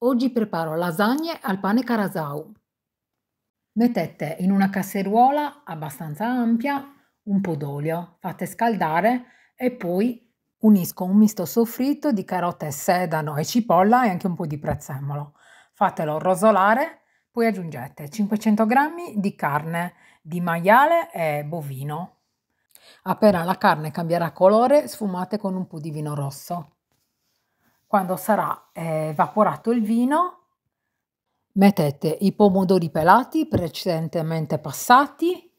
Oggi preparo lasagne al pane carasau. Mettete in una casseruola abbastanza ampia un po' d'olio, fate scaldare e poi unisco un misto soffritto di carote sedano e cipolla e anche un po' di prezzemolo. Fatelo rosolare, poi aggiungete 500 g di carne di maiale e bovino. Appena la carne cambierà colore, sfumate con un po' di vino rosso. Quando sarà eh, evaporato il vino, mettete i pomodori pelati precedentemente passati.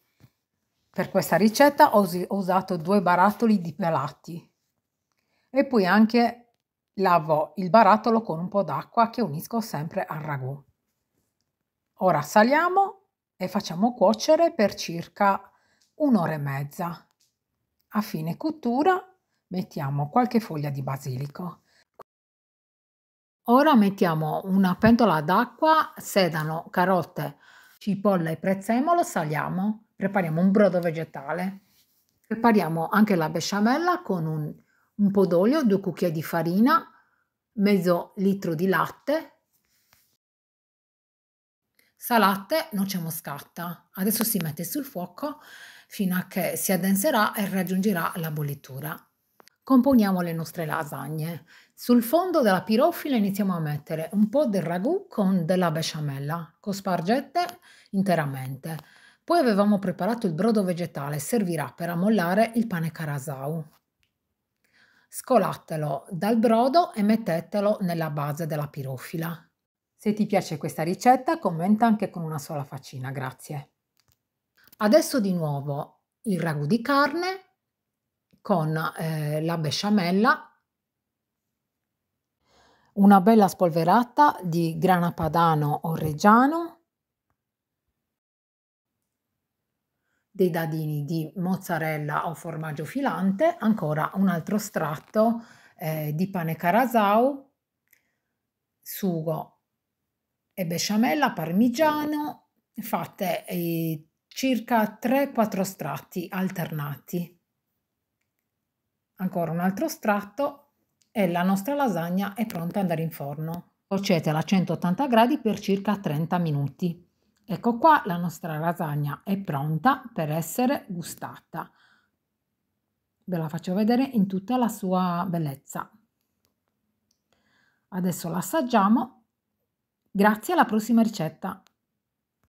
Per questa ricetta ho usato due barattoli di pelati e poi anche lavo il barattolo con un po' d'acqua che unisco sempre al ragù. Ora saliamo e facciamo cuocere per circa un'ora e mezza. A fine cottura mettiamo qualche foglia di basilico Ora mettiamo una pentola d'acqua, sedano, carote, cipolla e prezzemolo, saliamo, prepariamo un brodo vegetale. Prepariamo anche la besciamella con un, un po' d'olio, due cucchiai di farina, mezzo litro di latte, salate, noce moscata. Adesso si mette sul fuoco fino a che si addenserà e raggiungerà la bollitura. Componiamo le nostre lasagne. Sul fondo della pirofila iniziamo a mettere un po' del ragù con della besciamella, cospargette interamente. Poi avevamo preparato il brodo vegetale, servirà per ammollare il pane carasau. Scolatelo dal brodo e mettetelo nella base della pirofila. Se ti piace questa ricetta commenta anche con una sola faccina, grazie. Adesso di nuovo il ragù di carne con eh, la besciamella, una bella spolverata di grana padano o reggiano, dei dadini di mozzarella o formaggio filante, ancora un altro strato eh, di pane carasau, sugo e besciamella, parmigiano, fate eh, circa 3-4 strati alternati. Ancora un altro strato e la nostra lasagna è pronta ad andare in forno. Cuocetela a 180 gradi per circa 30 minuti. Ecco qua la nostra lasagna è pronta per essere gustata. Ve la faccio vedere in tutta la sua bellezza. Adesso l'assaggiamo. Grazie alla prossima ricetta.